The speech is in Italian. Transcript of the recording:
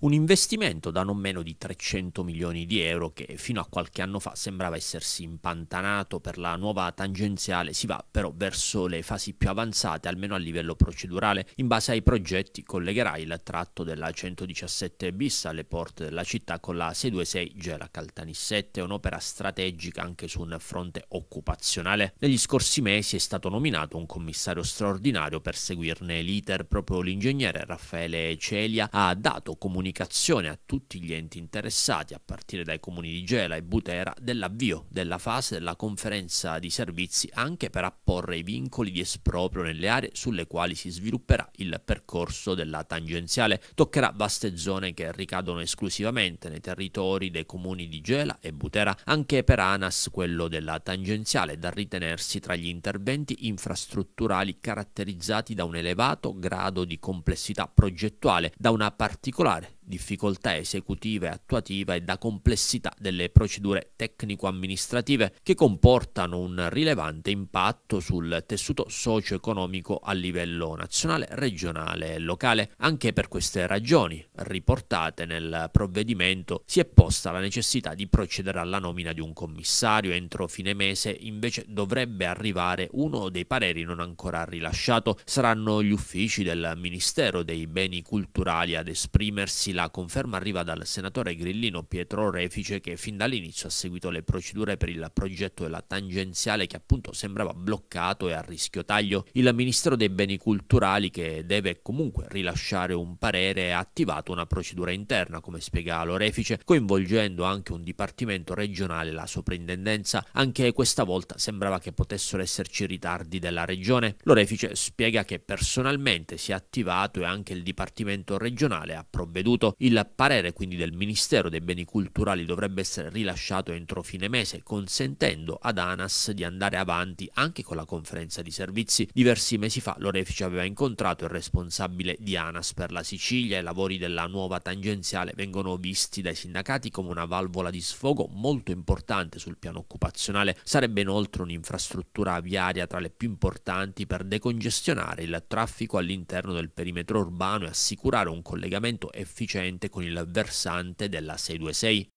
Un investimento da non meno di 300 milioni di euro che fino a qualche anno fa sembrava essersi impantanato per la nuova tangenziale, si va però verso le fasi più avanzate, almeno a livello procedurale. In base ai progetti collegherà il tratto della 117 bis alle porte della città con la 626 Gela Caltanissette, un'opera strategica anche su un fronte occupazionale. Negli scorsi mesi è stato nominato un commissario straordinario per seguirne l'iter, proprio l'ingegnere Raffaele Celia ha dato comunicazione comunicazione a tutti gli enti interessati, a partire dai comuni di Gela e Butera, dell'avvio della fase della conferenza di servizi anche per apporre i vincoli di esproprio nelle aree sulle quali si svilupperà il percorso della tangenziale. Toccherà vaste zone che ricadono esclusivamente nei territori dei comuni di Gela e Butera, anche per ANAS quello della tangenziale da ritenersi tra gli interventi infrastrutturali caratterizzati da un elevato grado di complessità progettuale, da una particolare difficoltà esecutiva e attuativa e da complessità delle procedure tecnico-amministrative che comportano un rilevante impatto sul tessuto socio-economico a livello nazionale, regionale e locale. Anche per queste ragioni, riportate nel provvedimento, si è posta la necessità di procedere alla nomina di un commissario entro fine mese, invece dovrebbe arrivare uno dei pareri non ancora rilasciato. Saranno gli uffici del Ministero dei Beni Culturali ad esprimersi la conferma arriva dal senatore grillino Pietro Refice che fin dall'inizio ha seguito le procedure per il progetto della tangenziale che appunto sembrava bloccato e a rischio taglio. Il Ministero dei Beni Culturali che deve comunque rilasciare un parere ha attivato una procedura interna, come spiega Lorefice, coinvolgendo anche un dipartimento regionale, la soprintendenza. Anche questa volta sembrava che potessero esserci ritardi della regione. Lorefice spiega che personalmente si è attivato e anche il dipartimento regionale ha provveduto rilasciato. Il parere quindi del Ministero dei Beni Culturali dovrebbe essere rilasciato entro fine mese, consentendo ad ANAS di andare avanti anche con la conferenza di servizi. Diversi mesi fa l'orefice aveva incontrato il responsabile di ANAS per la Sicilia e i lavori della nuova tangenziale vengono visti dai sindacati come una valvola di sfogo molto importante sul piano occupazionale. Sarebbe inoltre un'infrastruttura viaria tra le più importanti per decongestionare il traffico all'interno del perimetro urbano e assicurare un collegamento efficiente vincente con il versante della 626.